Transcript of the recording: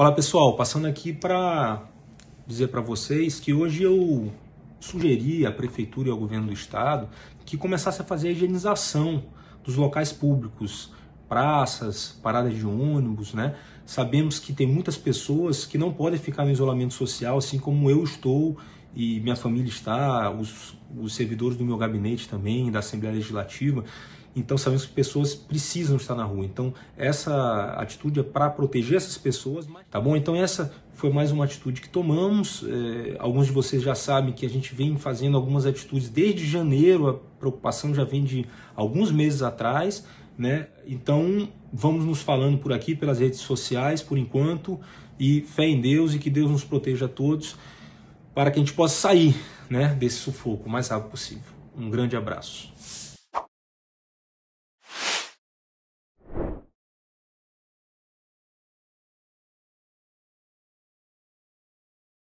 Olá pessoal, passando aqui para dizer para vocês que hoje eu sugeri à prefeitura e ao governo do estado que começasse a fazer a higienização dos locais públicos, praças, paradas de ônibus, né? Sabemos que tem muitas pessoas que não podem ficar no isolamento social, assim como eu estou e minha família está, os, os servidores do meu gabinete também, da Assembleia Legislativa. Então sabemos que pessoas precisam estar na rua. Então essa atitude é para proteger essas pessoas, tá bom? Então essa foi mais uma atitude que tomamos. É, alguns de vocês já sabem que a gente vem fazendo algumas atitudes desde janeiro. A preocupação já vem de alguns meses atrás, né? Então vamos nos falando por aqui pelas redes sociais por enquanto e fé em Deus e que Deus nos proteja a todos para que a gente possa sair, né, desse sufoco o mais rápido possível. Um grande abraço.